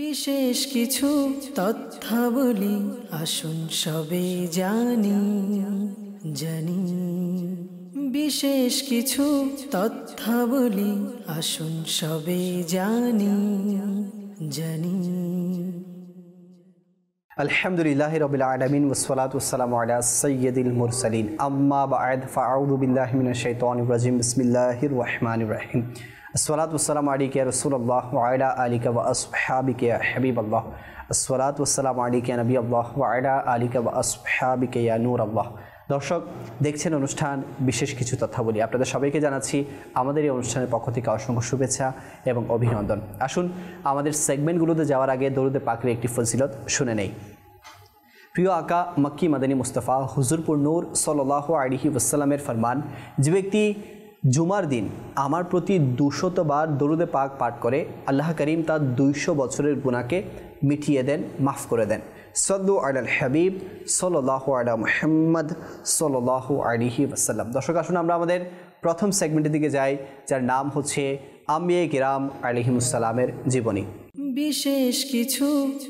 বিশেষ কিছু তথ্যাবলী আসুন সবে জানি জানি বিশেষ কিছু তথ্যাবলী আসুন সবে জানি জানি আলহামদুলিল্লাহ রবিল আলমিন ওসলাত ওসালাম আলা সৈয়দুল মুরসালিন আম্মা বাদ ফাউদুবিল্লাহমিন শৈতান রাজিম বিসমিল্লাহির রহমান রাহিম আসসালাত ওসালাম আলিকে রসুল্লাহ আয়লা আলিকা বা আসহাবিকে হাবিব আল্লাহ আসসালাত ওসালাম কে নবী আল্লাহ আয়লা আলিকা বা আসহাবিকে নূর আল্লাহ দর্শক দেখছেন অনুষ্ঠান বিশেষ কিছু তথ্য বলি আপনাদের সবাইকে জানাচ্ছি আমাদের এই অনুষ্ঠানের পক্ষ থেকে অসংখ্য শুভেচ্ছা এবং অভিনন্দন আসুন আমাদের সেগমেন্টগুলোতে যাওয়ার আগে দরুদে পাকড়ে একটি ফজিলত শুনে নেই প্রিয় আকা মক্কি মাদানী মুস্তফা হুজুরপুর নূর সল্লাহ আলিহি ওসালামের ফরমান যে ব্যক্তি জুমার দিন আমার প্রতি দুশতবার দরুদে পাক পাঠ করে আল্লাহ করিম তার দুইশো বছরের গুণাকে মিটিয়ে দেন মাফ করে দেন সদ্দু আল হাবিব সল্লাহ আলা মোহাম্মদ সল্লাহ আলিহি আসাল্লাম দর্শক আসুন আমরা আমাদের প্রথম সেগমেন্টের দিকে যাই যার নাম হচ্ছে আমিয়ে গিরাম আলিহিমুসালামের জীবনী বিশেষ কিছু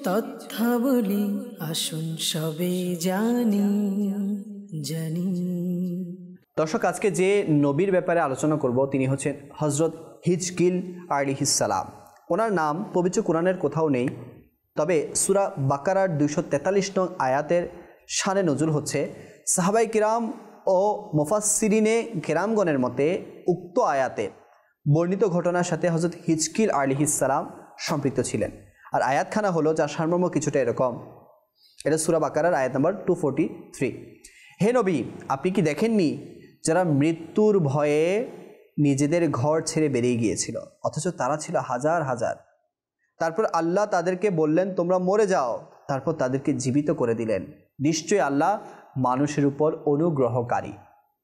তথ্যাবলী আসুন সবে জানি জানি দর্শক আজকে যে নবীর ব্যাপারে আলোচনা করব তিনি হচ্ছেন হজরত হিজকিল আলিহিসালাম ওনার নাম পবিত্র কোরআনের কোথাও নেই তবে সুরা বাকারার দুইশো তেতাল্লিশ নং আয়াতের সানে নজুল হচ্ছে সাহাবাই কিরাম ও মোফাসিরিনে কেরামগণের মতে উক্ত আয়াতে বর্ণিত ঘটনার সাথে হজরত হিজকিল আলিহিসালাম সম্পৃক্ত ছিলেন আর আয়াতখানা হলো যার সারমর্ম কিছুটা এরকম এটা সুরা বাকারার আয়াত নম্বর টু ফোরটি থ্রি হে নবী আপনি কি দেখেননি যারা মৃত্যুর ভয়ে নিজেদের ঘর ছেড়ে বেরিয়ে গিয়েছিল অথচ তারা ছিল হাজার হাজার তারপর আল্লাহ তাদেরকে বললেন তোমরা মরে যাও তারপর তাদেরকে জীবিত করে দিলেন নিশ্চয়ই আল্লাহ মানুষের উপর অনুগ্রহকারী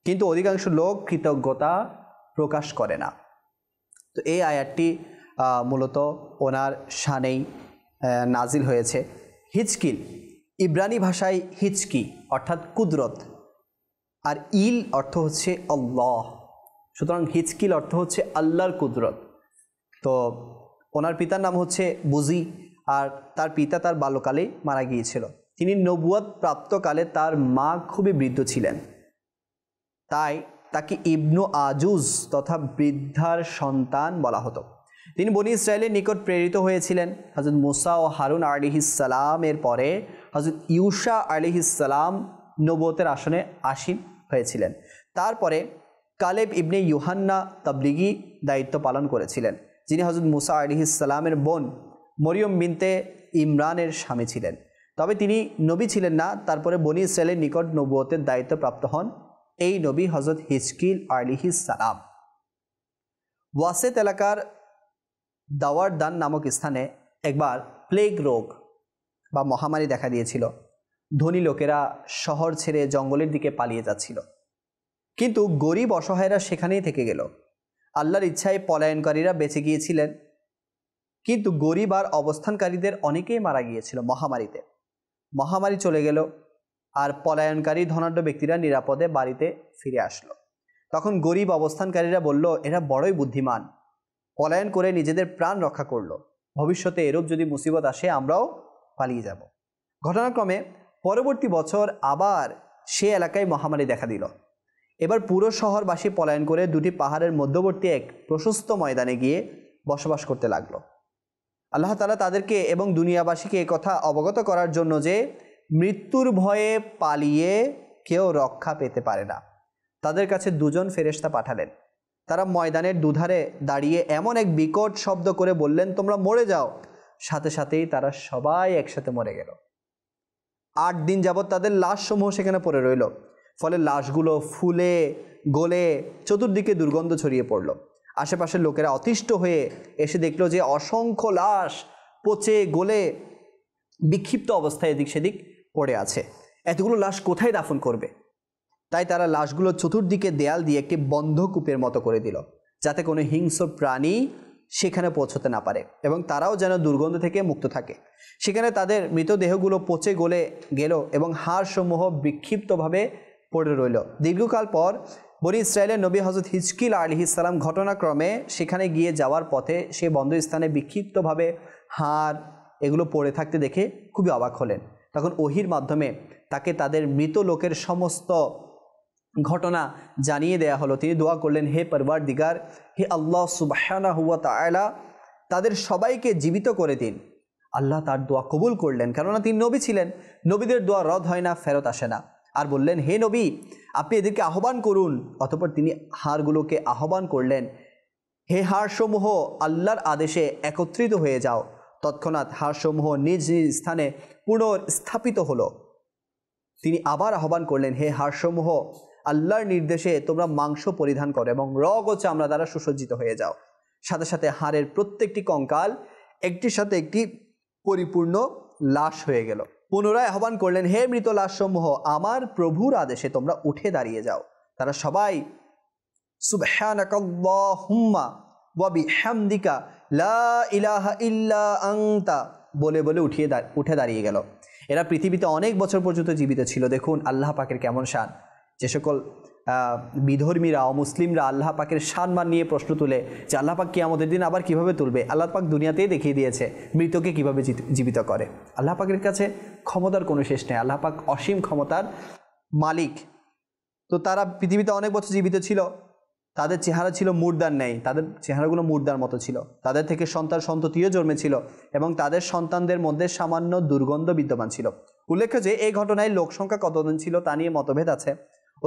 কিন্তু অধিকাংশ লোক কৃতজ্ঞতা প্রকাশ করে না তো এই আয়াতটি মূলত ওনার শানেই নাজিল হয়েছে হিচকিল ইব্রানি ভাষায় হিচকি অর্থাৎ কুদরত আর ইল অর্থ হচ্ছে আল্লাহ সুতরাং হিচকিল অর্থ হচ্ছে আল্লাহর কুদরত তো ওনার পিতার নাম হচ্ছে বুজি আর তার পিতা তার বাল্যকালে মারা গিয়েছিল তিনি নবুয়াদ প্রাপ্তকালে তার মা খুবই বৃদ্ধ ছিলেন তাই তাকে ইবনু আজুজ তথা বৃদ্ধার সন্তান বলা হতো তিনি বনি ইসরায়েলের নিকট প্রেরিত হয়েছিলেন হজরত মুসা ও হারুন আলিহিসালামের পরে হজরত ইউসা আলিহিসাল্লাম নবতের আসনে আসীন হয়েছিলেন তারপরে কালেব ইবনে ইউহান্না তাবলিগি দায়িত্ব পালন করেছিলেন যিনি হজরত মুসা আলিহিসাল্লামের বোন মরিয়ম বিনতে ইমরানের স্বামী ছিলেন তবে তিনি নবী ছিলেন না তারপরে বনি সেলের নিকট নবুয়তের দায়িত্ব প্রাপ্ত হন এই নবী হজরত হিজকিল সালাম ওয়াসেত এলাকার দাওয়ার দান নামক স্থানে একবার প্লেগ রোগ বা মহামারী দেখা দিয়েছিল ধনী লোকেরা শহর ছেড়ে জঙ্গলের দিকে পালিয়ে যাচ্ছিল কিন্তু গরিব অসহায়রা সেখানেই থেকে গেল আল্লাহর ইচ্ছায় পলায়নকারীরা বেঁচে গিয়েছিলেন কিন্তু গরিব আর অবস্থানকারীদের অনেকেই মারা গিয়েছিল মহামারীতে মহামারী চলে গেল আর পলায়নকারী ধনাঢ্য ব্যক্তিরা নিরাপদে বাড়িতে ফিরে আসলো তখন গরিব অবস্থানকারীরা বলল এরা বড়ই বুদ্ধিমান পলায়ন করে নিজেদের প্রাণ রক্ষা করলো ভবিষ্যতে এরূপ যদি মুসিবত আসে আমরাও পালিয়ে যাব ঘটনাক্রমে পরবর্তী বছর আবার সে এলাকায় মহামারী দেখা দিল এবার পুরো শহরবাসী পলায়ন করে দুটি পাহাড়ের মধ্যবর্তী এক প্রশস্ত ময়দানে গিয়ে বসবাস করতে লাগল আল্লাহ তালা তাদেরকে এবং দুনিয়াবাসীকে কথা অবগত করার জন্য যে মৃত্যুর ভয়ে পালিয়ে কেউ রক্ষা পেতে পারে না তাদের কাছে দুজন ফেরেস্তা পাঠালেন তারা ময়দানের দুধারে দাঁড়িয়ে এমন এক বিকট শব্দ করে বললেন তোমরা মরে যাও সাথে সাথেই তারা সবাই একসাথে মরে গেল আট দিন যাবৎ তাদের লাশসমূহ সেখানে পড়ে রইল ফলে লাশগুলো ফুলে গলে চতুর্দিকে দুর্গন্ধ ছড়িয়ে পড়ল আশেপাশের লোকেরা অতিষ্ঠ হয়ে এসে দেখলো যে অসংখ্য লাশ পচে গলে বিক্ষিপ্ত অবস্থায় এদিক সেদিক পড়ে আছে এতগুলো লাশ কোথায় দাফন করবে তাই তারা লাশগুলো চতুর্দিকে দেয়াল দিয়ে একটি বন্ধ কূপের মতো করে দিল যাতে কোনো হিংস্র প্রাণী সেখানে পৌঁছতে না পারে এবং তারাও যেন দুর্গন্ধ থেকে মুক্ত থাকে সেখানে তাদের মৃতদেহগুলো পচে গলে গেল এবং হাড়সমূহ বিক্ষিপ্তভাবে পড়ে রইল দীর্ঘকাল পর বনি ইসরায়েলের নবী হজরত হিজকিল আলি ইসলাম ঘটনাক্রমে সেখানে গিয়ে যাওয়ার পথে সে বন্ধ স্থানে বিক্ষিপ্তভাবে হাড় এগুলো পড়ে থাকতে দেখে খুবই অবাক হলেন তখন ওহির মাধ্যমে তাকে তাদের মৃত লোকের সমস্ত ঘটনা জানিয়ে দেয়া হলো তিনি দোয়া করলেন হে পরবার দিগার হে আল্লাহ সুবাহানা হুয়া তায়লা তাদের সবাইকে জীবিত করে দিন আল্লাহ তার দোয়া কবুল করলেন কেননা তিনি নবী ছিলেন নবীদের দোয়া রদ হয় না ফেরত আসে না আর বললেন হে নবী আপনি এদেরকে আহ্বান করুন অতপর তিনি হাড়গুলোকে আহ্বান করলেন হে হাড়সমূহ আল্লাহর আদেশে একত্রিত হয়ে যাও তৎক্ষণাৎ হাড়সমূহ নিজ নিজ স্থানে পুনর্স্থাপিত হলো তিনি আবার আহ্বান করলেন হে হাড়সমূহ আল্লাহর নির্দেশে তোমরা মাংস পরিধান করো এবং রগ ও চামড়া দ্বারা সুসজ্জিত হয়ে যাও সাথে সাথে হাড়ের প্রত্যেকটি কঙ্কাল একটির সাথে একটি পরিপূর্ণ লাশ হয়ে গেল পুনরায় আহ্বান করলেন হে মৃত লাশসমূহ আমার প্রভুর আদেশে তোমরা উঠে দাঁড়িয়ে যাও তারা সবাই সুবহানাকাল্লাহুম্মা লা ইলাহা ইল্লা আংতা বলে বলে উঠিয়ে উঠে দাঁড়িয়ে গেল এরা পৃথিবীতে অনেক বছর পর্যন্ত জীবিত ছিল দেখুন আল্লাহ পাকের কেমন শান যে সকল বিধর্মীরা অমুসলিমরা আল্লাহ পাকের সানমান নিয়ে প্রশ্ন তুলে যে আল্লাহ পাক কি আমাদের দিন আবার কিভাবে তুলবে আল্লাহ পাক দুনিয়াতেই দেখিয়ে দিয়েছে মৃতকে কিভাবে জীবিত করে আল্লাহ পাকের কাছে ক্ষমতার কোনো শেষ নেই আল্লাহ পাক অসীম ক্ষমতার মালিক তো তারা পৃথিবীতে অনেক বছর জীবিত ছিল তাদের চেহারা ছিল মুর্দার নেই তাদের চেহারাগুলো মুর্দার মতো ছিল তাদের থেকে সন্তান সন্ততিও জন্মেছিল এবং তাদের সন্তানদের মধ্যে সামান্য দুর্গন্ধ বিদ্যমান ছিল উল্লেখ্য যে এই ঘটনায় লোকসংখ্যা কতদিন ছিল তা নিয়ে মতভেদ আছে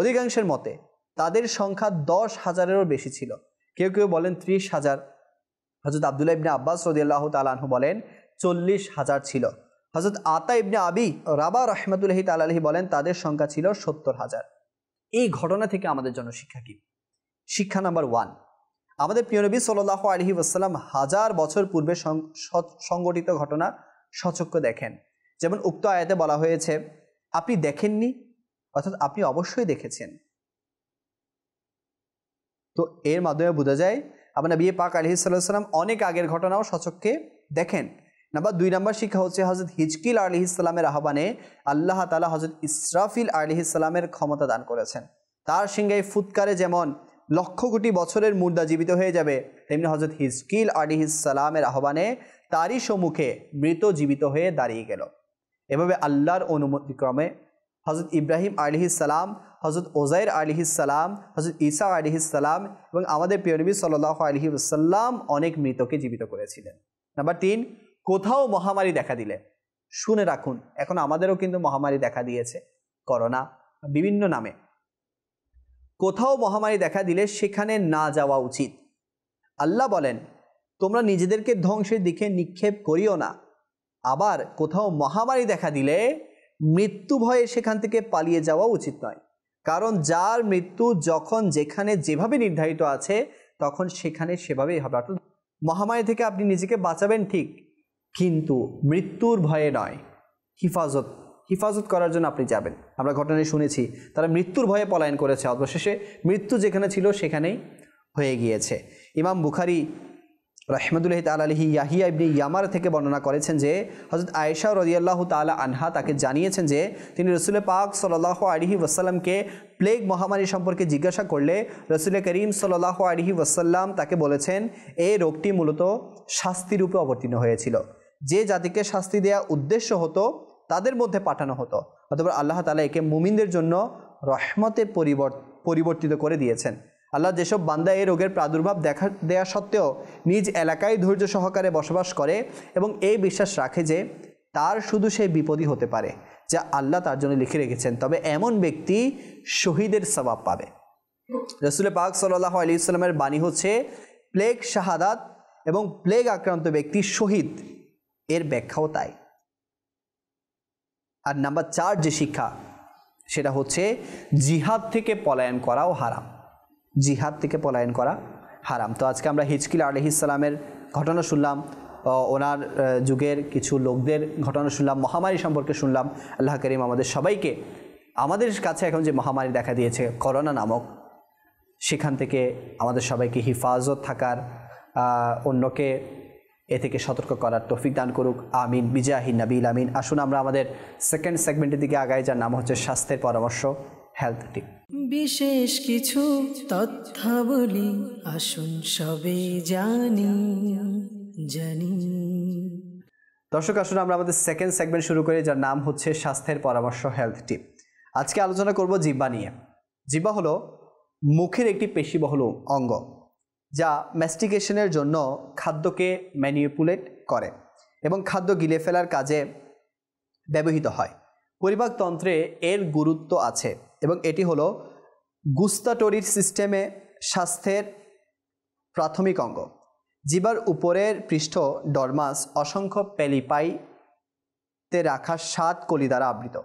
অধিকাংশের মতে তাদের সংখ্যা দশ হাজারেরও বেশি ছিল কেউ কেউ বলেন ত্রিশ হাজার হজরত আবদুল্লা ইবনে আব্বাস রদিয়াল্লাহ তালাহু বলেন চল্লিশ হাজার ছিল হজরত আতা ইবনে আবি রাবা রহমতুল্লাহি তালাহি বলেন তাদের সংখ্যা ছিল সত্তর হাজার এই ঘটনা থেকে আমাদের জন্য শিক্ষা কী শিক্ষা নাম্বার ওয়ান আমাদের নবী সাল্লাহ আলহি ওসাল্লাম হাজার বছর পূর্বে সংগঠিত ঘটনা সচক্ষ দেখেন যেমন উক্ত আয়াতে বলা হয়েছে আপনি দেখেননি অর্থাৎ আপনি অবশ্যই দেখেছেন তো এর মাধ্যমে বোঝা যায় আপনার বিয়ে পাক আলহি সাল্লাম অনেক আগের ঘটনাও সচককে দেখেন নাম্বার দুই নম্বর শিক্ষা হচ্ছে হজরত হিজকিল আলহি ইসলামের আহ্বানে আল্লাহ তালা হজরত ইসরাফিল আলহি ইসলামের ক্ষমতা দান করেছেন তার সিংহে ফুৎকারে যেমন লক্ষ কোটি বছরের মুর্দা জীবিত হয়ে যাবে তেমনি হজরত হিজকিল আলিহ সালামের আহ্বানে তারই সম্মুখে মৃত জীবিত হয়ে দাঁড়িয়ে গেল এভাবে আল্লাহর অনুমতিক্রমে হজরত ইব্রাহিম আলিহিসাল্লাম হজরত ওজাইর আলিহিসাল্লাম হজরত ঈসা আলিহিসাল্লাম এবং আমাদের প্রিয়নবী সাল্লাহ সাল্লাম অনেক মৃতকে জীবিত করেছিলেন নাম্বার তিন কোথাও মহামারী দেখা দিলে শুনে রাখুন এখন আমাদেরও কিন্তু মহামারী দেখা দিয়েছে করোনা বিভিন্ন নামে কোথাও মহামারী দেখা দিলে সেখানে না যাওয়া উচিত আল্লাহ বলেন তোমরা নিজেদেরকে ধ্বংসের দিকে নিক্ষেপ করিও না আবার কোথাও মহামারী দেখা দিলে মৃত্যু ভয়ে সেখান থেকে পালিয়ে যাওয়া উচিত নয় কারণ যার মৃত্যু যখন যেখানে যেভাবে নির্ধারিত আছে তখন সেখানে সেভাবেই হবে অর্থাৎ মহামারী থেকে আপনি নিজেকে বাঁচাবেন ঠিক কিন্তু মৃত্যুর ভয়ে নয় হিফাজত হিফাজত করার জন্য আপনি যাবেন আমরা ঘটনায় শুনেছি তারা মৃত্যুর ভয়ে পলায়ন করেছে অবশেষে মৃত্যু যেখানে ছিল সেখানেই হয়ে গিয়েছে ইমাম বুখারি রহমদুল্লাহ তাল আলহি ইয়াহিয়া ইবনি ইয়ামার থেকে বর্ণনা করেছেন যে হজরত আয়েশা রদিয়াল্লাহ তালা আনহা তাকে জানিয়েছেন যে তিনি রসুল পাক সাল্লাহ আলহি ওয়াসাল্লামকে প্লেগ মহামারী সম্পর্কে জিজ্ঞাসা করলে রসুল করিম সল্লাহ আলহি ওয়াসাল্লাম তাকে বলেছেন এই রোগটি মূলত শাস্তিরূপে অবতীর্ণ হয়েছিল যে জাতিকে শাস্তি দেওয়া উদ্দেশ্য হতো তাদের মধ্যে পাঠানো হতো অথবা আল্লাহ তালা একে মুমিনদের জন্য রহমতে পরিবর্তিত করে দিয়েছেন আল্লাহ যেসব বান্দা এই রোগের প্রাদুর্ভাব দেখা দেয়া সত্ত্বেও নিজ এলাকায় ধৈর্য সহকারে বসবাস করে এবং এই বিশ্বাস রাখে যে তার শুধু সেই বিপদই হতে পারে যা আল্লাহ তার জন্য লিখে রেখেছেন তবে এমন ব্যক্তি শহীদের সবাব পাবে রসুলের পাক সাল্লাহ আলি ইসলামের বাণী হচ্ছে প্লেগ শাহাদাত এবং প্লেগ আক্রান্ত ব্যক্তি শহীদ এর ব্যাখ্যাও তাই আর নাম্বার চার যে শিক্ষা সেটা হচ্ছে জিহাদ থেকে পলায়ন করাও হারাম জিহাদ থেকে পলায়ন করা হারাম তো আজকে আমরা হিজকিল আলহিসালামের ঘটনা শুনলাম ওনার যুগের কিছু লোকদের ঘটনা শুনলাম মহামারী সম্পর্কে শুনলাম আল্লাহ করিম আমাদের সবাইকে আমাদের কাছে এখন যে মহামারী দেখা দিয়েছে করোনা নামক সেখান থেকে আমাদের সবাইকে হিফাজত থাকার অন্যকে এ থেকে সতর্ক করার তফিক দান করুক আমিন বিজাহি নাবিল আমিন আসুন আমরা আমাদের সেকেন্ড সেগমেন্টের দিকে আগাই যার নাম হচ্ছে স্বাস্থ্যের পরামর্শ হেলথ টিপ বিশেষ কিছু তথ্যাবলী আসুন সবে জানি জানি দর্শক আসুন আমরা আমাদের সেকেন্ড সেগমেন্ট শুরু করি যার নাম হচ্ছে স্বাস্থ্যের পরামর্শ হেলথ টিপ আজকে আলোচনা করব জিব্বা নিয়ে জিব্বা হলো মুখের একটি পেশিবহুল অঙ্গ যা ম্যাস্টিকেশনের জন্য খাদ্যকে ম্যানিপুলেট করে এবং খাদ্য গিলে ফেলার কাজে ব্যবহৃত হয় পরিপাকতন্ত্রে এর গুরুত্ব আছে এবং এটি হলো গুস্তাটরির সিস্টেমে স্বাস্থ্যের প্রাথমিক অঙ্গ জিবার উপরের পৃষ্ঠ ডরমাস অসংখ্য পেলিপাইতে রাখা সাত কলি দ্বারা আবৃত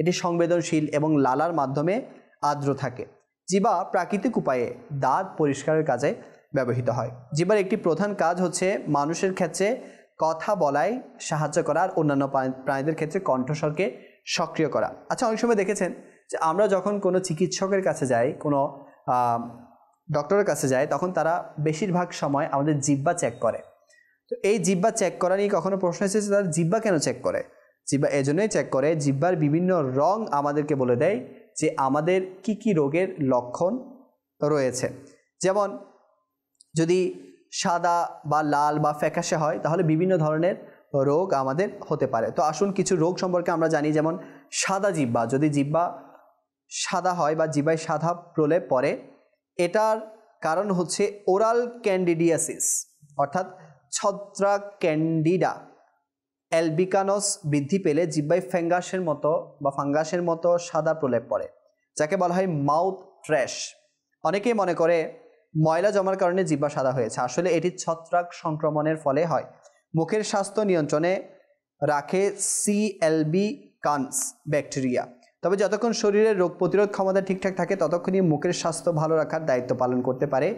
এটি সংবেদনশীল এবং লালার মাধ্যমে আর্দ্র থাকে জিবা প্রাকৃতিক উপায়ে দাঁত পরিষ্কারের কাজে ব্যবহৃত হয় জিবার একটি প্রধান কাজ হচ্ছে মানুষের ক্ষেত্রে কথা বলায় সাহায্য করা আর অন্যান্য প্রাণীদের ক্ষেত্রে কণ্ঠস্বরকে সক্রিয় করা আচ্ছা অনেক সময় দেখেছেন যে আমরা যখন কোনো চিকিৎসকের কাছে যাই কোনো ডক্টরের কাছে যাই তখন তারা বেশিরভাগ সময় আমাদের জিব্বা চেক করে তো এই জিব্বা চেক করা নিয়ে কখনো প্রশ্ন এসেছে তারা জিব্বা কেন চেক করে জিব্বা এজন্যই চেক করে জিব্বার বিভিন্ন রং আমাদেরকে বলে দেয় যে আমাদের কি কি রোগের লক্ষণ রয়েছে যেমন যদি সাদা বা লাল বা ফ্যাকাশে হয় তাহলে বিভিন্ন ধরনের রোগ আমাদের হতে পারে তো আসুন কিছু রোগ সম্পর্কে আমরা জানি যেমন সাদা জিব্বা যদি জিব্বা সাদা হয় বা জিবায় সাদা প্রলেপ পরে এটার কারণ হচ্ছে ওরাল ক্যান্ডিডিয়াসিস অর্থাৎ ছত্রাক ক্যান্ডিডা অ্যালবিকানস বৃদ্ধি পেলে জিব্বাই ফ্যাঙ্গাসের মতো বা ফাঙ্গাসের মতো সাদা প্রলেপ পড়ে যাকে বলা হয় মাউথ ট্র্যাশ অনেকেই মনে করে ময়লা জমার কারণে জিব্বা সাদা হয়েছে আসলে এটি ছত্রাক সংক্রমণের ফলে হয় মুখের স্বাস্থ্য নিয়ন্ত্রণে রাখে সিএলবি কানস ব্যাকটেরিয়া তবে যতক্ষণ শরীরের রোগ প্রতিরোধ ক্ষমতা ঠিকঠাক থাকে ততক্ষণই মুখের স্বাস্থ্য ভালো রাখার দায়িত্ব পালন করতে পারে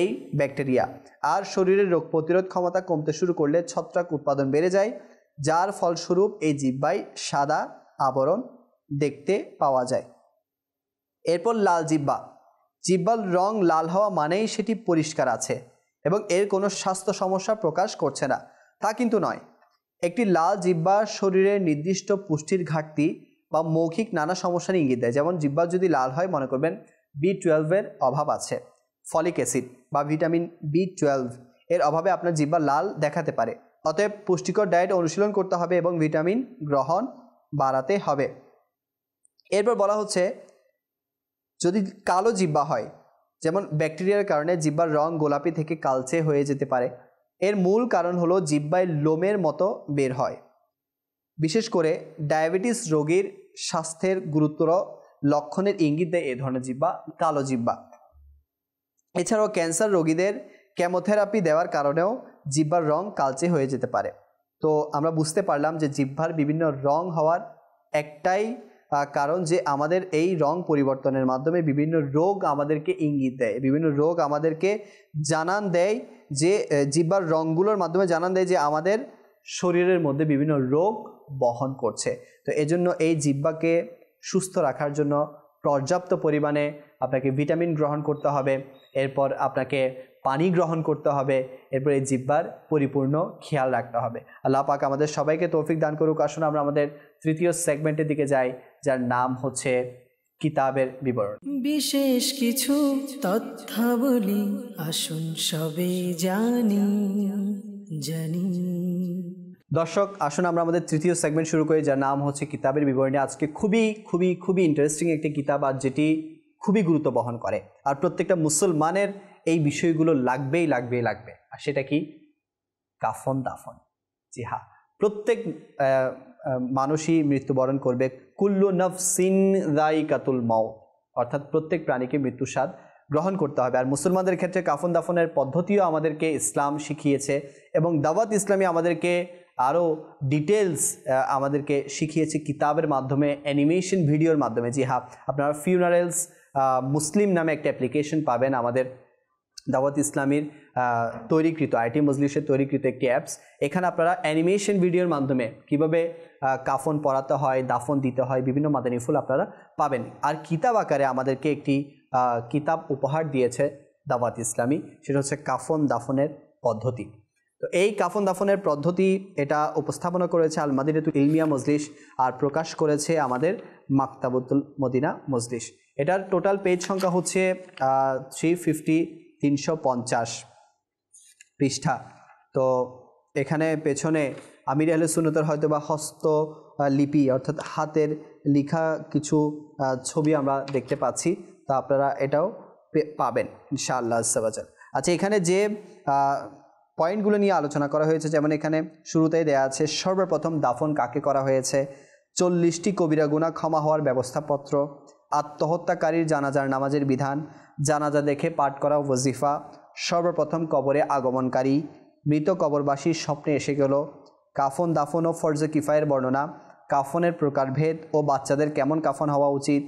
এই ব্যাকটেরিয়া আর শরীরের রোগ প্রতিরোধ ক্ষমতা কমতে শুরু করলে ছত্রাক উৎপাদন বেড়ে যায় যার ফলস্বরূপ এই জিব্বায় সাদা আবরণ দেখতে পাওয়া যায় এরপর লাল জিব্বা জিব্বার রং লাল হওয়া মানেই সেটি পরিষ্কার আছে এবং এর কোনো স্বাস্থ্য সমস্যা প্রকাশ করছে না তা কিন্তু নয় একটি লাল জিব্বা শরীরের নির্দিষ্ট পুষ্টির ঘাটতি বা মৌখিক নানা সমস্যার ইঙ্গিত দেয় যেমন জিব্বা যদি লাল হয় মনে করবেন বি টুয়েলভের অভাব আছে ফলিক অ্যাসিড বা ভিটামিন বি টুয়েলভ এর অভাবে আপনার জিব্বা লাল দেখাতে পারে অতএব পুষ্টিকর ডায়েট অনুশীলন করতে হবে এবং ভিটামিন গ্রহণ বাড়াতে হবে এরপর বলা হচ্ছে যদি কালো জিব্বা হয় যেমন ব্যাকটেরিয়ার কারণে জিব্বার রং গোলাপি থেকে কালচে হয়ে যেতে পারে এর মূল কারণ হলো জিব্বায় লোমের মতো বের হয় বিশেষ করে ডায়াবেটিস রোগীর স্বাস্থ্যের গুরুতর লক্ষণের ইঙ্গিত দেয় এ ধরনের জিব্বা কালো জিব্বা এছাড়াও ক্যান্সার রোগীদের কেমোথেরাপি দেওয়ার কারণেও জিব্বার রং কালচে হয়ে যেতে পারে তো আমরা বুঝতে পারলাম যে জিব্বার বিভিন্ন রং হওয়ার একটাই কারণ যে আমাদের এই রং পরিবর্তনের মাধ্যমে বিভিন্ন রোগ আমাদেরকে ইঙ্গিত দেয় বিভিন্ন রোগ আমাদেরকে জানান দেয় যে জিব্বার রঙগুলোর মাধ্যমে জানান দেয় যে আমাদের শরীরের মধ্যে বিভিন্ন রোগ বহন করছে তো এজন্য এই জিব্বাকে সুস্থ রাখার জন্য পর্যাপ্ত পরিমাণে আপনাকে ভিটামিন গ্রহণ করতে হবে এরপর আপনাকে পানি গ্রহণ করতে হবে এরপর এই জিব্বার পরিপূর্ণ খেয়াল রাখতে হবে আল্লাহ পাক আমাদের সবাইকে তৌফিক দান করুক আসুন আমরা আমাদের তৃতীয় সেগমেন্টের দিকে যাই যার নাম হচ্ছে কিতাবের বিবরণ বিশেষ কিছু তথ্যাবলী আসুন সবে জানি জানি দর্শক আসুন আমরা আমাদের তৃতীয় সেগমেন্ট শুরু করি যার নাম হচ্ছে কিতাবের বিবরণী আজকে খুবই খুবই খুবই ইন্টারেস্টিং একটি কিতাব আর যেটি খুবই গুরুত্ব বহন করে আর প্রত্যেকটা মুসলমানের এই বিষয়গুলো লাগবেই লাগবেই লাগবে আর সেটা কি কাফন দাফন জি হা প্রত্যেক মানুষই মৃত্যুবরণ করবে কুল্লু রাই কাতুল মাও অর্থাৎ প্রত্যেক প্রাণীকে মৃত্যুস্বাদ গ্রহণ করতে হবে আর মুসলমানদের ক্ষেত্রে কাফন দাফনের পদ্ধতিও আমাদেরকে ইসলাম শিখিয়েছে এবং দাওয়াত ইসলামী আমাদেরকে আরও ডিটেলস আমাদেরকে শিখিয়েছে কিতাবের মাধ্যমে অ্যানিমেশন ভিডিওর মাধ্যমে জি হ্যাঁ আপনারা ফিউনারেলস মুসলিম নামে একটা অ্যাপ্লিকেশন পাবেন আমাদের দাওয়াত ইসলামীর তৈরিকৃত আইটি মজলিসের তৈরিকৃত একটি অ্যাপস এখানে আপনারা অ্যানিমেশন ভিডিওর মাধ্যমে কিভাবে কাফন পড়াতে হয় দাফন দিতে হয় বিভিন্ন মাদানী ফুল আপনারা পাবেন আর কিতাব আকারে আমাদেরকে একটি কিতাব উপহার দিয়েছে দাওয়াত ইসলামী সেটা হচ্ছে কাফন দাফনের পদ্ধতি তো এই কাফন দাফনের পদ্ধতি এটা উপস্থাপনা করেছে আল মাদিনাতুল ইলমিয়া মজলিস আর প্রকাশ করেছে আমাদের মাক্তাবুদ্দুল মদিনা মজলিস এটার টোটাল পেজ সংখ্যা হচ্ছে থ্রি ফিফটি তিনশো পঞ্চাশ পৃষ্ঠা তো এখানে পেছনে আমির আহলে সুনতের হয়তো বা হস্ত লিপি অর্থাৎ হাতের লিখা কিছু ছবি আমরা দেখতে পাচ্ছি তা আপনারা এটাও পাবেন ইনশাআল্লাহ আচ্ছা এখানে যে পয়েন্টগুলো নিয়ে আলোচনা করা হয়েছে যেমন এখানে শুরুতেই দেয়া আছে সর্বপ্রথম দাফন কাকে করা হয়েছে চল্লিশটি কবিরা গুণা ক্ষমা হওয়ার ব্যবস্থাপত্র আত্মহত্যাকারীর জানাজার নামাজের বিধান জানাজা দেখে পাঠ করা ওজিফা সর্বপ্রথম কবরে আগমনকারী মৃত কবরবাসীর স্বপ্নে এসে গেল কাফন দাফন ও ফর্জ কিফায়ের বর্ণনা কাফনের প্রকারভেদ ও বাচ্চাদের কেমন কাফন হওয়া উচিত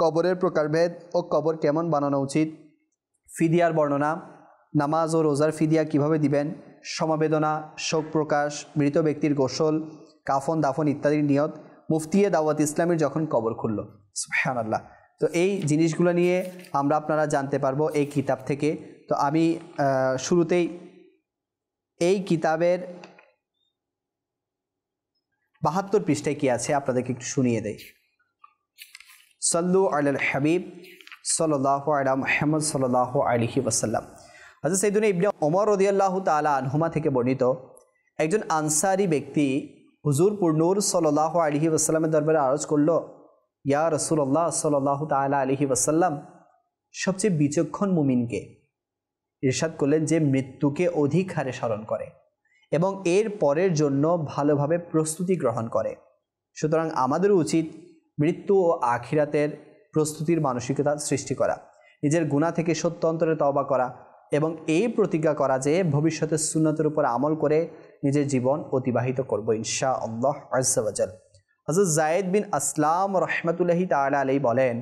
কবরের প্রকারভেদ ও কবর কেমন বানানো উচিত ফিদিয়ার বর্ণনা নামাজ ও রোজার ফিদিয়া কিভাবে দিবেন সমবেদনা শোক প্রকাশ মৃত ব্যক্তির গোসল কাফন দাফন ইত্যাদির নিয়ত মুফতিয়ে দাওয়াত ইসলামের যখন কবর খুলল সুহানাল্লাহ তো এই জিনিসগুলো নিয়ে আমরা আপনারা জানতে পারবো এই কিতাব থেকে তো আমি শুরুতেই এই কিতাবের বাহাত্তর পৃষ্ঠায় কী আছে আপনাদেরকে একটু শুনিয়ে দেয় সল্লু আল হাবিব সল্লাহ আলাম মহম্মদ সল্লাহ আলহি ওসাল্লাম সেই সৈদুন ইবনে অমর রদিয়াল্লাহ তালা আনহুমা থেকে বর্ণিত একজন আনসারি ব্যক্তি হুজুর পূর্ণুর সল্লাহ আলহি ওয়াসাল্লামের দরবারে আরজ করল ইয়া রসুল্লাহ সল্লাহ তালা আলহি ওয়াসাল্লাম সবচেয়ে বিচক্ষণ মুমিনকে ইরশাদ করলেন যে মৃত্যুকে অধিক হারে স্মরণ করে এবং এর পরের জন্য ভালোভাবে প্রস্তুতি গ্রহণ করে সুতরাং আমাদের উচিত মৃত্যু ও আখিরাতের প্রস্তুতির মানসিকতা সৃষ্টি করা নিজের গুণা থেকে সত্য অন্তরে তবা করা এবং এই প্রতিজ্ঞা করা যে ভবিষ্যতে সুনতের উপর আমল করে নিজের জীবন অতিবাহিত করবো ইনশা আল্লাহ আজল হজর জায়েদ বিন আসলাম রহমতুল্লাহি তালা আলী বলেন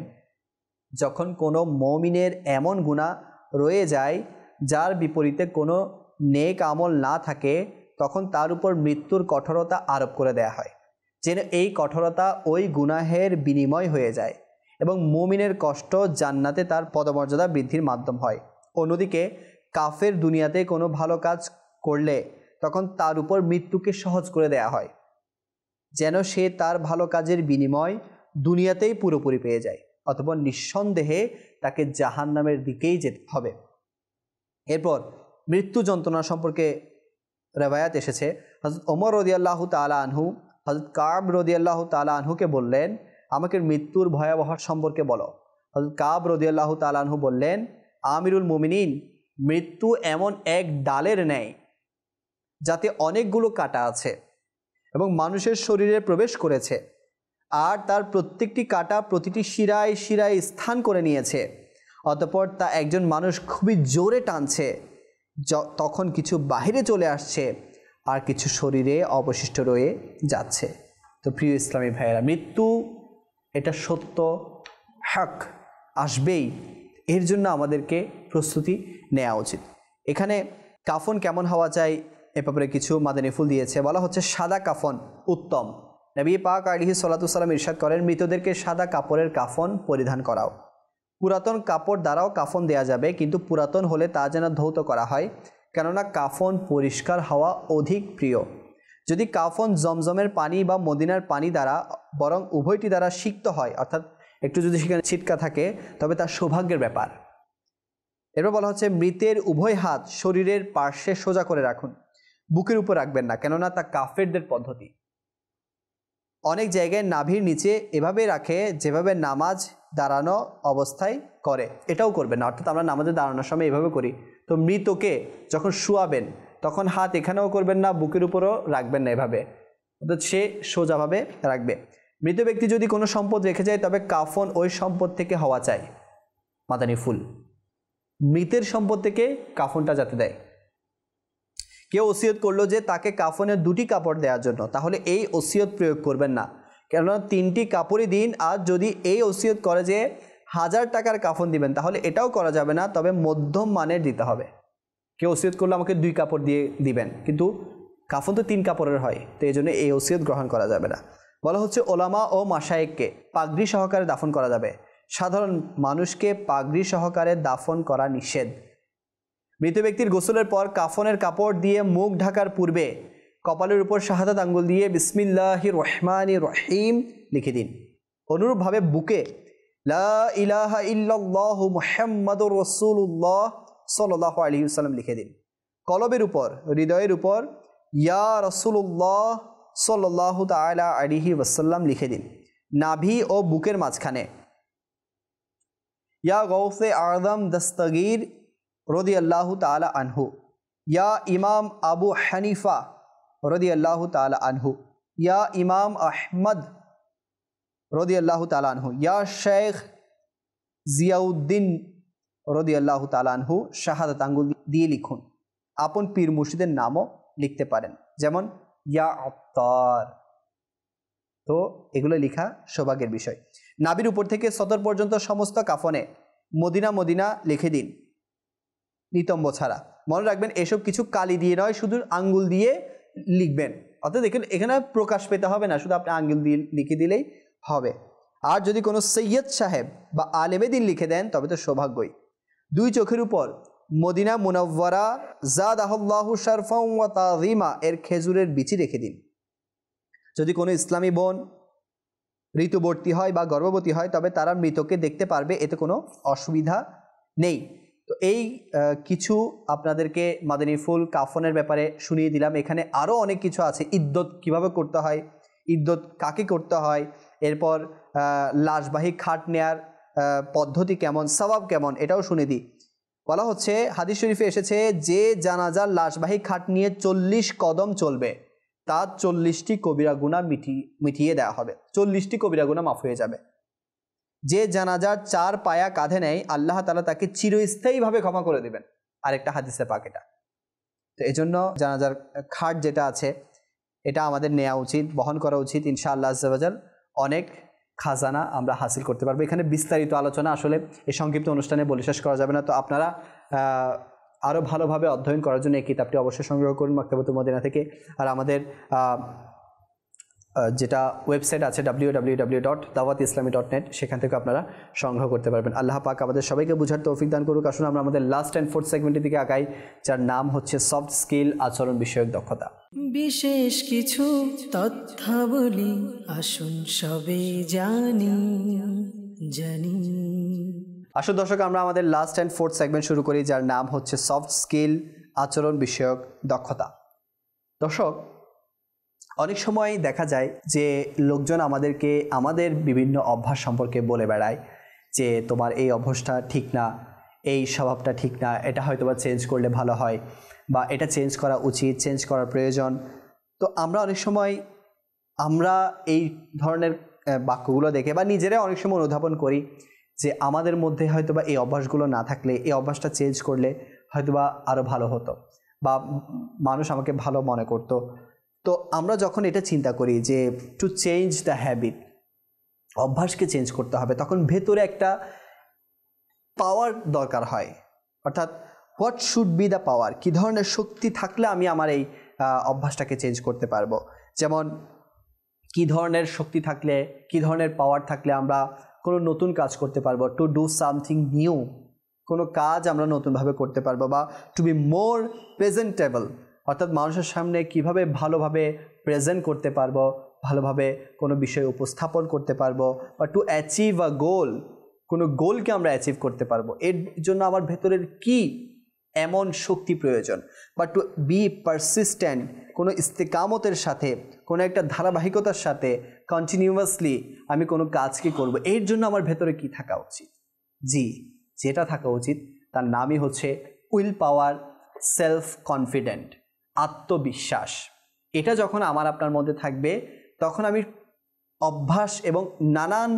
যখন কোনো মমিনের এমন গুণা রয়ে যায় যার বিপরীতে কোনো নেক আমল না থাকে তখন তার উপর মৃত্যুর কঠোরতা আরোপ করে দেয়া হয় যেন এই কঠোরতা ওই গুনাহের বিনিময় হয়ে যায় এবং মমিনের কষ্ট জান্নাতে তার পদমর্যাদা বৃদ্ধির মাধ্যম হয় অন্যদিকে কাফের দুনিয়াতে কোনো ভালো কাজ করলে তখন তার উপর মৃত্যুকে সহজ করে দেয়া হয় যেন সে তার ভালো কাজের বিনিময় দুনিয়াতেই পুরোপুরি পেয়ে যায় অথবা নিঃসন্দেহে তাকে জাহান নামের দিকেই যেতে হবে এরপর মৃত্যু যন্ত্রণা সম্পর্কে রেবায়াত এসেছে হজরত ওমর রদিয়াল্লাহ তালা আনহু হজরত কাব রদিয়াল্লাহ তালা আনহুকে বললেন আমাকে মৃত্যুর ভয়াবহ সম্পর্কে বলো হজরত কাব রদিয়াল্লাহ তালা আনহু বললেন আমিরুল মুমিনিন মৃত্যু এমন এক ডালের ন্যায় যাতে অনেকগুলো কাটা আছে এবং মানুষের শরীরে প্রবেশ করেছে আর তার প্রত্যেকটি কাটা প্রতিটি শিরায় শিরায় স্থান করে নিয়েছে অতপর তা একজন মানুষ খুবই জোরে টানছে তখন কিছু বাহিরে চলে আসছে আর কিছু শরীরে অবশিষ্ট রয়ে যাচ্ছে তো প্রিয় ইসলামী ভাইয়েরা মৃত্যু এটা সত্য হ্যাক আসবেই এর জন্য আমাদেরকে প্রস্তুতি নেওয়া উচিত এখানে কাফন কেমন হওয়া চাই এ ব্যাপারে কিছু মাদানী ফুল দিয়েছে বলা হচ্ছে সাদা কাফন উত্তম নবী পাক আলিহি সাল্লাতুসাল্লাম ইরশাদ করেন মৃতদেরকে সাদা কাপড়ের কাফন পরিধান করাও পুরাতন কাপড় দ্বারাও কাফন দেয়া যাবে কিন্তু পুরাতন হলে তা যেন ধৌত করা হয় কেননা কাফন পরিষ্কার হওয়া অধিক প্রিয় যদি কাফন জমজমের পানি বা মদিনার পানি দ্বারা বরং উভয়টি দ্বারা সিক্ত হয় অর্থাৎ একটু যদি সেখানে ছিটকা থাকে তবে তার সৌভাগ্যের ব্যাপার এরপর বলা হচ্ছে মৃতের উভয় হাত শরীরের পার্শ্বে সোজা করে রাখুন বুকের উপর রাখবেন না কেননা তা কাফেরদের পদ্ধতি অনেক জায়গায় নাভির নিচে এভাবে রাখে যেভাবে নামাজ দাঁড়ানো অবস্থায় করে এটাও করবেন না অর্থাৎ আমরা নামাজে দাঁড়ানোর সময় এভাবে করি তো মৃতকে যখন শুয়াবেন তখন হাত এখানেও করবেন না বুকের উপরও রাখবেন না এভাবে অর্থাৎ সে সোজাভাবে রাখবে মৃত ব্যক্তি যদি কোনো সম্পদ রেখে যায় তবে কাফন ওই সম্পদ থেকে হওয়া চাই মাদানি ফুল মৃতের সম্পদ থেকে কাফনটা যাতে দেয় কেউ ওসিয়ত করলো যে তাকে কাফনের দুটি কাপড় দেওয়ার জন্য তাহলে এই ওসিয়ত প্রয়োগ করবেন না কেননা তিনটি কাপড়ই দিন আর যদি এই ওসিয়ত করে যে হাজার টাকার কাফন দিবেন তাহলে এটাও করা যাবে না তবে মধ্যম মানের দিতে হবে কেউ ওসিয়ত করলে আমাকে দুই কাপড় দিয়ে দিবেন কিন্তু কাফন তো তিন কাপড়ের হয় তো এই জন্য এই ওসিয়ত গ্রহণ করা যাবে না বলা হচ্ছে ওলামা ও মাসায়েককে পাগড়ি সহকারে দাফন করা যাবে সাধারণ মানুষকে পাগড়ি সহকারে দাফন করা নিষেধ মৃত ব্যক্তির গোসলের পর কাফনের কাপড় দিয়ে মুখ ঢাকার পূর্বে কপালের উপর শাহাদাত আঙ্গুল দিয়ে বিসমিল্লাহ রহমান রহিম লিখে দিন অনুরূপভাবে বুকে লা ইলাহা লিখে দিন কলবের উপর হৃদয়ের উপর ইয়া রসুল্লাহ সল্লাহ তালা আলিহি ওয়াসাল্লাম লিখে দিন নাভি ও বুকের মাঝখানে ইয়া গৌফে আদম দস্তগীর রদি আল্লাহ তালা আনহু ইয়া ইমাম আবু হানিফা রদি আল্লাহ তালা আনহু ইয়া ইমাম আহমদ রদি আল্লাহ তালা আনহু ইয়া শেখ জিয়াউদ্দিন রদি আল্লাহ তালা আনহু শাহাদ আঙ্গুল দিয়ে লিখুন আপন পীর মুর্শিদের নামও লিখতে পারেন যেমন ইয়া আত্তার তো এগুলো লেখা সৌভাগ্যের বিষয় নাবির উপর থেকে সদর পর্যন্ত সমস্ত কাফনে মদিনা মদিনা লিখে দিন নিতম্ব ছাড়া মনে রাখবেন এসব কিছু কালি দিয়ে নয় শুধু আঙ্গুল দিয়ে লিখবেন অর্থাৎ দেখুন এখানে প্রকাশ পেতে হবে না শুধু আপনি আঙ্গুল দিয়ে লিখে দিলেই হবে আর যদি কোনো সৈয়দ সাহেব বা আলেমেদিন লিখে দেন তবে তো সৌভাগ্যই দুই চোখের উপর মদিনা মুনাওয়ারা জাদ আহল্লাহু শারফা তাজিমা এর খেজুরের বিচি রেখে দিন যদি কোনো ইসলামী বোন ঋতুবর্তী হয় বা গর্ভবতী হয় তবে তারা মৃতকে দেখতে পারবে এতে কোনো অসুবিধা নেই তো এই কিছু আপনাদেরকে মাদানী ফুল কাফনের ব্যাপারে শুনিয়ে দিলাম এখানে আরও অনেক কিছু আছে ইদ্যত কিভাবে করতে হয় ইদ্যত কাকে করতে হয় এরপর লাশবাহী খাট নেয়ার পদ্ধতি কেমন স্বভাব কেমন এটাও শুনে দিই বলা হচ্ছে হাদিস শরীফে এসেছে যে জানাজার লাশবাহী খাট নিয়ে চল্লিশ কদম চলবে তার চল্লিশটি কবিরা গুণা মিটি মিটিয়ে দেওয়া হবে চল্লিশটি কবিরা গুণা মাফ হয়ে যাবে যে জানাজার চার পায়া কাঁধে নেয় আল্লাহ তালা তাকে চিরস্থায়ীভাবে ক্ষমা করে দেবেন আরেকটা হাদিসে পাকেটা তো এই জন্য জানাজার খাট যেটা আছে এটা আমাদের নেওয়া উচিত বহন করা উচিত ইনশা আল্লাহ অনেক খাজানা আমরা হাসিল করতে পারবো এখানে বিস্তারিত আলোচনা আসলে এই সংক্ষিপ্ত অনুষ্ঠানে বলে শেষ করা যাবে না তো আপনারা আরও ভালোভাবে অধ্যয়ন করার জন্য এই কিতাবটি অবশ্যই সংগ্রহ করুন মক্তাবতুল মদিনা থেকে আর আমাদের যেটা ওয়েবসাইট আছে ডাব্লিউ ডাব্লিউ ডট দাওয়াত ইসলামী ডট নেট সেখান থেকে আপনারা সংগ্রহ করতে পারবেন আল্লাহ পাক আমাদের সবাইকে বুঝার তৌফিক দান করুক আসুন আমরা আমাদের লাস্ট অ্যান্ড ফোর্থ সেগমেন্টের দিকে আঁকাই যার নাম হচ্ছে সফট স্কিল আচরণ বিষয়ক দক্ষতা বিশেষ কিছু তথ্যাবলী আসুন সবে জানি জানি আসুন দর্শক আমরা আমাদের লাস্ট অ্যান্ড ফোর্থ সেগমেন্ট শুরু করি যার নাম হচ্ছে সফট স্কিল আচরণ বিষয়ক দক্ষতা দর্শক অনেক সময় দেখা যায় যে লোকজন আমাদেরকে আমাদের বিভিন্ন অভ্যাস সম্পর্কে বলে বেড়ায় যে তোমার এই অভ্যাসটা ঠিক না এই স্বভাবটা ঠিক না এটা হয়তো বা চেঞ্জ করলে ভালো হয় বা এটা চেঞ্জ করা উচিত চেঞ্জ করার প্রয়োজন তো আমরা অনেক সময় আমরা এই ধরনের বাক্যগুলো দেখে বা নিজেরাই অনেক সময় অনুধাবন করি যে আমাদের মধ্যে হয়তো বা এই অভ্যাসগুলো না থাকলে এই অভ্যাসটা চেঞ্জ করলে হয়তো বা আরও ভালো হতো বা মানুষ আমাকে ভালো মনে করতো তো আমরা যখন এটা চিন্তা করি যে টু চেঞ্জ দ্য হ্যাবিট অভ্যাসকে চেঞ্জ করতে হবে তখন ভেতরে একটা পাওয়ার দরকার হয় অর্থাৎ what should be the power কী ধরনের শক্তি থাকলে আমি আমার এই অভ্যাসটাকে চেঞ্জ করতে পারবো যেমন কি ধরনের শক্তি থাকলে কি ধরনের পাওয়ার থাকলে আমরা কোনো নতুন কাজ করতে পারবো টু ডু সামথিং নিউ কোনো কাজ আমরা নতুনভাবে করতে পারবো বা টু বি মোর প্রেজেন্টেবল অর্থাৎ মানুষের সামনে কিভাবে ভালোভাবে প্রেজেন্ট করতে পারবো ভালোভাবে কোনো বিষয় উপস্থাপন করতে পারবো বা টু অ্যাচিভ আ গোল কোনো গোলকে আমরা অ্যাচিভ করতে পারবো এর জন্য আমার ভেতরের কি এমন শক্তি প্রয়োজন বা টু বি পারসিস্ট্যান্ট কোনো ইস্তেকামতের সাথে কোনো একটা ধারাবাহিকতার সাথে কন্টিনিউয়াসলি আমি কোনো কাজকে করব এর জন্য আমার ভেতরে কি থাকা উচিত জি যেটা থাকা উচিত তার নামই হচ্ছে উইল পাওয়ার সেলফ কনফিডেন্ট আত্মবিশ্বাস এটা যখন আমার আপনার মধ্যে থাকবে তখন আমি অভ্যাস এবং নানান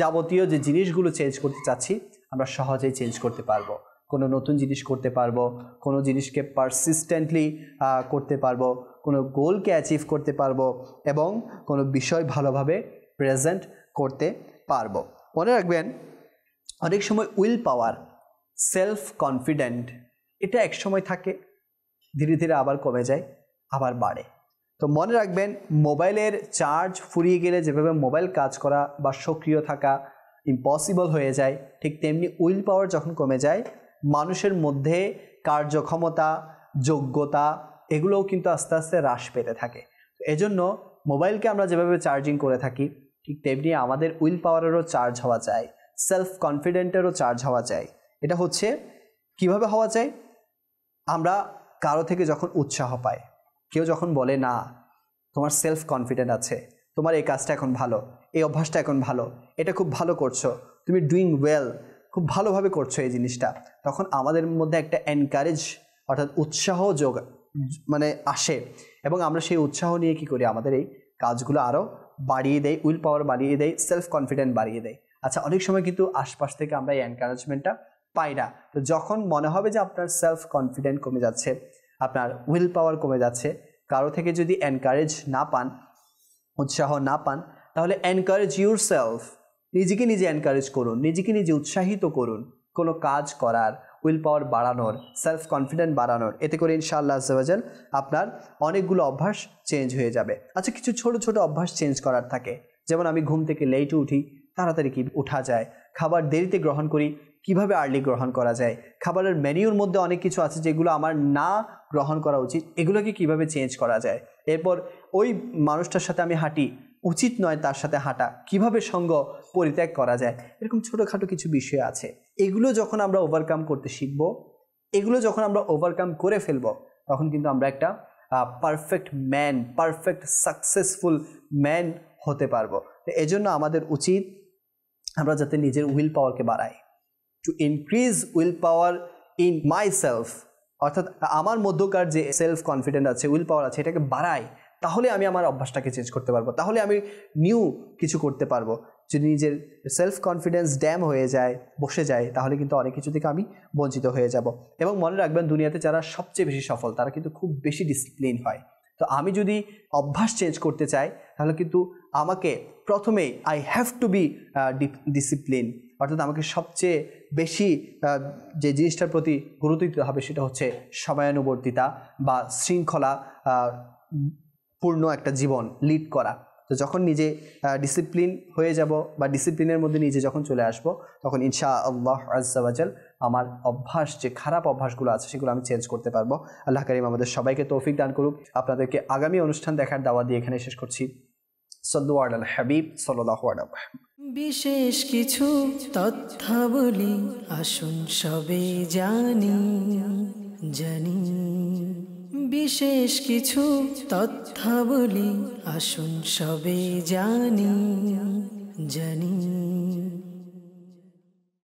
যাবতীয় যে জিনিসগুলো চেঞ্জ করতে চাচ্ছি আমরা সহজেই চেঞ্জ করতে পারবো কোনো নতুন জিনিস করতে পারবো কোনো জিনিসকে পারসিস্ট্যান্টলি করতে পারবো কোনো গোলকে অ্যাচিভ করতে পারবো এবং কোনো বিষয় ভালোভাবে প্রেজেন্ট করতে পারবো মনে রাখবেন অনেক সময় উইল পাওয়ার সেলফ কনফিডেন্ট এটা এক সময় থাকে ধীরে ধীরে আবার কমে যায় আবার বাড়ে তো মনে রাখবেন মোবাইলের চার্জ ফুরিয়ে গেলে যেভাবে মোবাইল কাজ করা বা সক্রিয় থাকা ইম্পসিবল হয়ে যায় ঠিক তেমনি উইল পাওয়ার যখন কমে যায় মানুষের মধ্যে কার্যক্ষমতা যোগ্যতা এগুলোও কিন্তু আস্তে আস্তে হ্রাস পেতে থাকে এজন্য মোবাইলকে আমরা যেভাবে চার্জিং করে থাকি ঠিক তেমনি আমাদের উইল পাওয়ারেরও চার্জ হওয়া যায় সেলফ কনফিডেন্টেরও চার্জ হওয়া যায় এটা হচ্ছে কিভাবে হওয়া যায় আমরা কারো থেকে যখন উৎসাহ পায় কেউ যখন বলে না তোমার সেলফ কনফিডেন্ট আছে তোমার এই কাজটা এখন ভালো এই অভ্যাসটা এখন ভালো এটা খুব ভালো করছো তুমি ডুইং ওয়েল খুব ভালোভাবে করছো এই জিনিসটা তখন আমাদের মধ্যে একটা এনকারেজ অর্থাৎ উৎসাহ যোগ মানে আসে এবং আমরা সেই উৎসাহ নিয়ে কি করি আমাদের এই কাজগুলো আরও বাড়িয়ে দেয় উইল পাওয়ার বাড়িয়ে দেয় সেলফ কনফিডেন্ট বাড়িয়ে দেয় আচ্ছা অনেক সময় কিন্তু আশপাশ থেকে আমরা এই এনকারেজমেন্টটা পাই না তো যখন মনে হবে যে আপনার সেলফ কনফিডেন্ট কমে যাচ্ছে আপনার উইল পাওয়ার কমে যাচ্ছে কারো থেকে যদি এনকারেজ না পান উৎসাহ না পান তাহলে এনকারেজ ইউর সেলফ নিজেকে নিজে এনকারেজ করুন নিজেকে নিজে উৎসাহিত করুন কোনো কাজ করার উইল পাওয়ার বাড়ানোর সেলফ কনফিডেন্ট বাড়ানোর এতে করে ইনশাআল্লাহ আজাল আপনার অনেকগুলো অভ্যাস চেঞ্জ হয়ে যাবে আচ্ছা কিছু ছোট ছোট অভ্যাস চেঞ্জ করার থাকে যেমন আমি ঘুম থেকে লেটে উঠি তাড়াতাড়ি কি উঠা যায় খাবার দেরিতে গ্রহণ করি কিভাবে আর্লি গ্রহণ করা যায় খাবারের মেনিউর মধ্যে অনেক কিছু আছে যেগুলো আমার না গ্রহণ করা উচিত এগুলোকে কিভাবে চেঞ্জ করা যায় এরপর ওই মানুষটার সাথে আমি হাঁটি উচিত নয় তার সাথে হাঁটা কিভাবে সঙ্গ পরিত্যাগ করা যায় এরকম ছোটোখাটো কিছু বিষয় আছে এগুলো যখন আমরা ওভারকাম করতে শিখব এগুলো যখন আমরা ওভারকাম করে ফেলব তখন কিন্তু আমরা একটা perfect man perfect successful man হতে পারবো এজন্য আমাদের উচিত আমরা যাতে নিজের উইল পাওয়ারকে বাড়াই to increase will power in my সেলফ অর্থাৎ আমার মধ্যকার যে সেলফ কনফিডেন্ট আছে উইল পাওয়ার আছে এটাকে বাড়াই তাহলে আমি আমার অভ্যাসটাকে চেঞ্জ করতে পারবো তাহলে আমি নিউ কিছু করতে পারবো যদি নিজের সেলফ কনফিডেন্স ড্যাম হয়ে যায় বসে যায় তাহলে কিন্তু অনেক কিছু থেকে আমি বঞ্চিত হয়ে যাব এবং মনে রাখবেন দুনিয়াতে যারা সবচেয়ে বেশি সফল তারা কিন্তু খুব বেশি ডিসিপ্লিন হয় তো আমি যদি অভ্যাস চেঞ্জ করতে চাই তাহলে কিন্তু আমাকে প্রথমেই I have to be discipline অর্থাৎ আমাকে সবচেয়ে বেশি যে জিনিসটার প্রতি গুরুত্ব দিতে হবে সেটা হচ্ছে সময়ানুবর্তিতা বা শৃঙ্খলা পূর্ণ একটা জীবন লিড করা তো যখন নিজে ডিসিপ্লিন হয়ে যাব বা ডিসিপ্লিনের মধ্যে নিজে যখন চলে আসব তখন ইনশা আল্লাহ আজাল আমার অভ্যাস যে খারাপ অভ্যাসগুলো আছে সেগুলো আমি চেঞ্জ করতে পারবো আল্লাহ করিম আমাদের সবাইকে তৌফিক দান করুক আপনাদেরকে আগামী অনুষ্ঠান দেখার দাওয়া দিয়ে এখানে শেষ করছি সল্লু হাবিব সাল্লাহ বিশেষ কিছু তথ্যাবলী আসুন সবে জানি জানি বিশেষ কিছু তথ্যাবলী আসুন সবে জানি জানি